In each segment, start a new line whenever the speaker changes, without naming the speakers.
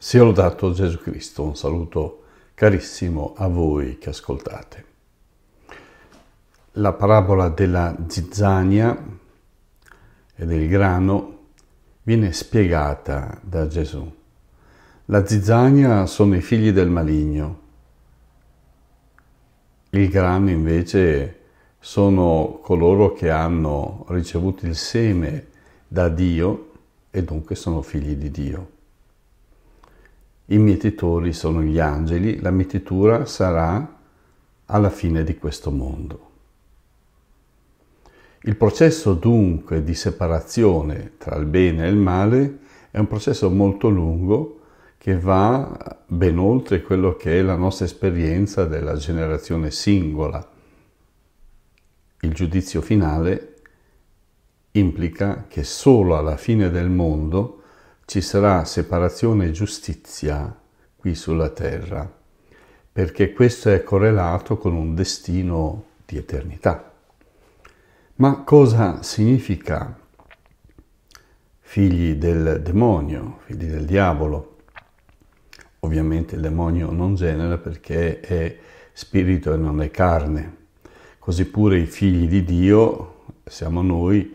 Sia lodato Gesù Cristo, un saluto carissimo a voi che ascoltate. La parabola della zizzania e del grano viene spiegata da Gesù. La zizzania sono i figli del maligno, il grano invece sono coloro che hanno ricevuto il seme da Dio e dunque sono figli di Dio. I mietitori sono gli angeli, la mietitura sarà alla fine di questo mondo. Il processo dunque di separazione tra il bene e il male è un processo molto lungo che va ben oltre quello che è la nostra esperienza della generazione singola. Il giudizio finale implica che solo alla fine del mondo ci sarà separazione e giustizia qui sulla terra, perché questo è correlato con un destino di eternità. Ma cosa significa figli del demonio, figli del diavolo? Ovviamente il demonio non genera perché è spirito e non è carne. Così pure i figli di Dio siamo noi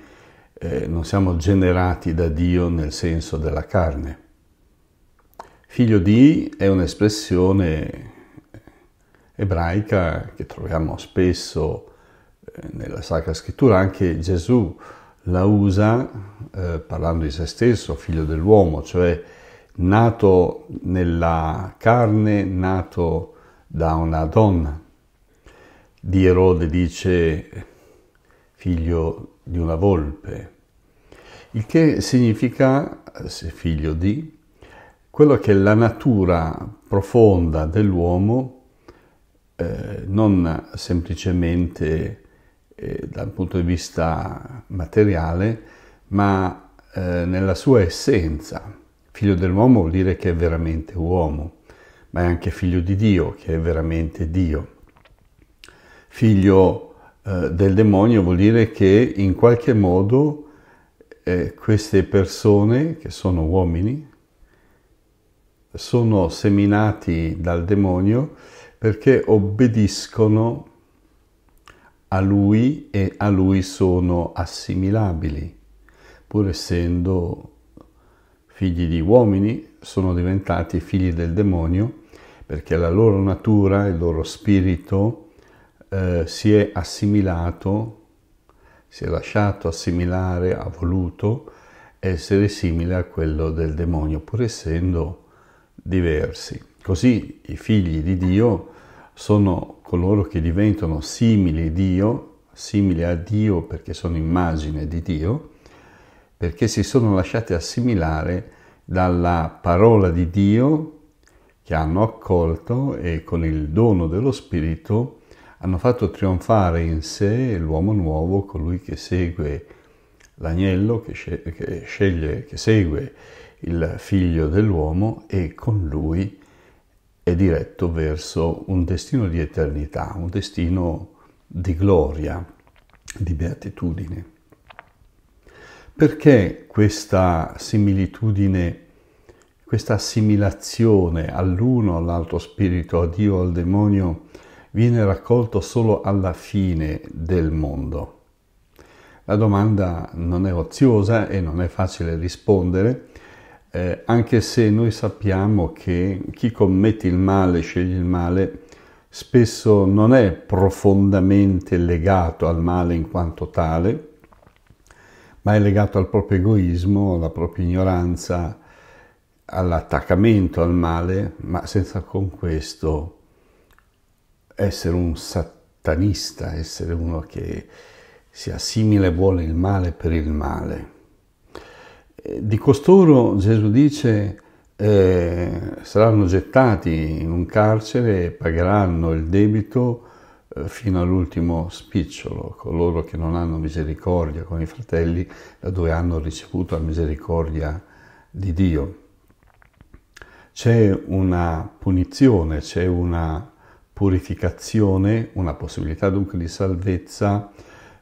eh, non siamo generati da Dio nel senso della carne. Figlio di è un'espressione ebraica che troviamo spesso eh, nella Sacra Scrittura, anche Gesù la usa eh, parlando di se stesso, figlio dell'uomo, cioè nato nella carne, nato da una donna. Di Erode dice figlio di una volpe, il che significa, se figlio di, quello che la natura profonda dell'uomo eh, non semplicemente eh, dal punto di vista materiale, ma eh, nella sua essenza. Figlio dell'uomo vuol dire che è veramente uomo, ma è anche figlio di Dio, che è veramente Dio. Figlio di eh, del demonio vuol dire che in qualche modo eh, queste persone, che sono uomini, sono seminati dal demonio perché obbediscono a lui e a lui sono assimilabili, pur essendo figli di uomini, sono diventati figli del demonio perché la loro natura, il loro spirito eh, si è assimilato, si è lasciato assimilare, ha voluto essere simile a quello del demonio, pur essendo diversi. Così i figli di Dio sono coloro che diventano simili a Dio, simili a Dio perché sono immagine di Dio, perché si sono lasciati assimilare dalla parola di Dio che hanno accolto e con il dono dello Spirito hanno fatto trionfare in sé l'uomo nuovo, colui che segue l'agnello, che, sceglie, che, sceglie, che segue il figlio dell'uomo e con lui è diretto verso un destino di eternità, un destino di gloria, di beatitudine. Perché questa similitudine, questa assimilazione all'uno, all'altro spirito, a Dio, al demonio, viene raccolto solo alla fine del mondo? La domanda non è oziosa e non è facile rispondere, eh, anche se noi sappiamo che chi commette il male, sceglie il male, spesso non è profondamente legato al male in quanto tale, ma è legato al proprio egoismo, alla propria ignoranza, all'attaccamento al male, ma senza con questo essere un satanista, essere uno che si assimile e vuole il male per il male. Di costoro Gesù dice eh, saranno gettati in un carcere e pagheranno il debito eh, fino all'ultimo spicciolo, coloro che non hanno misericordia con i fratelli, da dove hanno ricevuto la misericordia di Dio. C'è una punizione, c'è una purificazione, una possibilità dunque di salvezza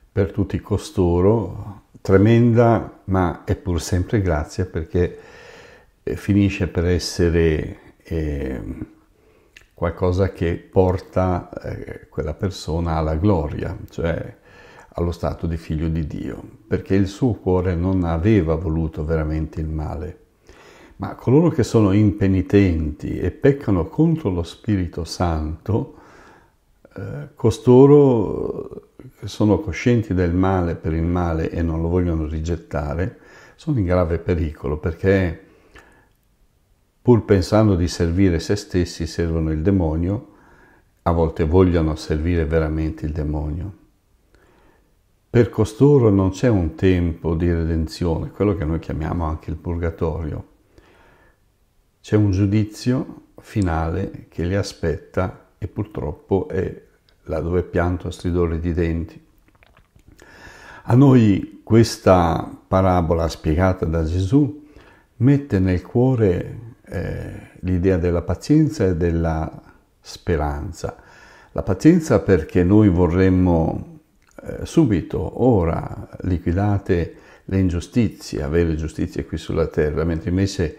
per tutti costoro, tremenda ma è pur sempre grazia perché eh, finisce per essere eh, qualcosa che porta eh, quella persona alla gloria, cioè allo stato di figlio di Dio, perché il suo cuore non aveva voluto veramente il male. Ma coloro che sono impenitenti e peccano contro lo Spirito Santo, eh, costoro che sono coscienti del male per il male e non lo vogliono rigettare, sono in grave pericolo perché pur pensando di servire se stessi servono il demonio, a volte vogliono servire veramente il demonio. Per costoro non c'è un tempo di redenzione, quello che noi chiamiamo anche il purgatorio c'è un giudizio finale che le aspetta e purtroppo è là laddove pianto a stridore di denti. A noi questa parabola spiegata da Gesù mette nel cuore eh, l'idea della pazienza e della speranza. La pazienza perché noi vorremmo eh, subito, ora, liquidate le ingiustizie, avere giustizia qui sulla terra, mentre invece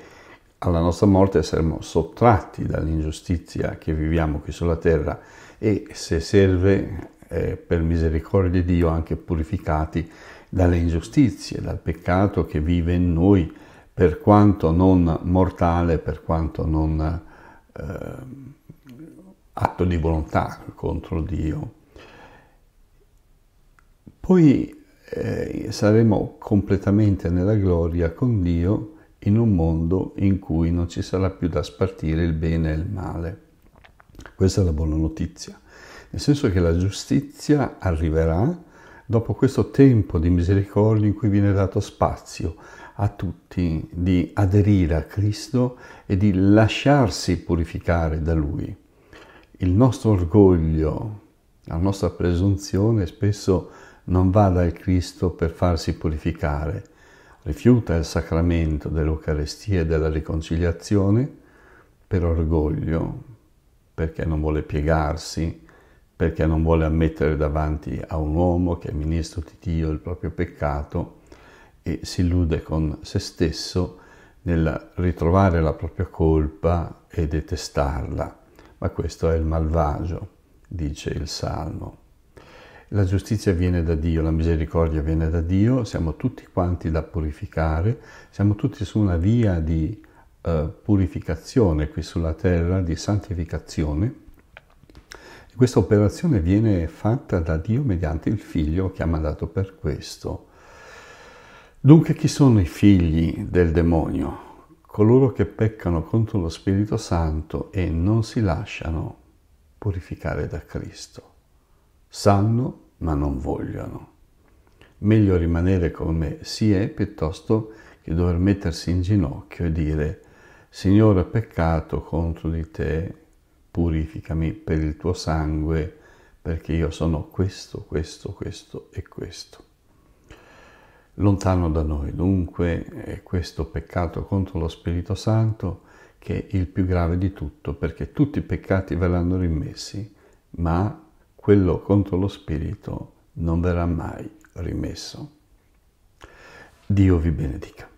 alla nostra morte saremo sottratti dall'ingiustizia che viviamo qui sulla terra e se serve eh, per misericordia di Dio anche purificati dalle ingiustizie, dal peccato che vive in noi per quanto non mortale, per quanto non eh, atto di volontà contro Dio. Poi eh, saremo completamente nella gloria con Dio in un mondo in cui non ci sarà più da spartire il bene e il male. Questa è la buona notizia, nel senso che la giustizia arriverà dopo questo tempo di misericordia in cui viene dato spazio a tutti di aderire a Cristo e di lasciarsi purificare da Lui. Il nostro orgoglio, la nostra presunzione spesso non va dal Cristo per farsi purificare, rifiuta il sacramento dell'Eucarestia e della riconciliazione per orgoglio, perché non vuole piegarsi, perché non vuole ammettere davanti a un uomo che è ministro di Dio il proprio peccato e si illude con se stesso nel ritrovare la propria colpa e detestarla. Ma questo è il malvagio, dice il Salmo. La giustizia viene da Dio, la misericordia viene da Dio, siamo tutti quanti da purificare, siamo tutti su una via di eh, purificazione qui sulla terra, di santificazione. E questa operazione viene fatta da Dio mediante il figlio che ha mandato per questo. Dunque chi sono i figli del demonio? Coloro che peccano contro lo Spirito Santo e non si lasciano purificare da Cristo sanno ma non vogliono. Meglio rimanere come si è piuttosto che dover mettersi in ginocchio e dire Signore ho peccato contro di te, purificami per il tuo sangue, perché io sono questo, questo, questo e questo. Lontano da noi dunque è questo peccato contro lo Spirito Santo che è il più grave di tutto, perché tutti i peccati verranno rimessi, ma quello contro lo spirito non verrà mai rimesso. Dio vi benedica.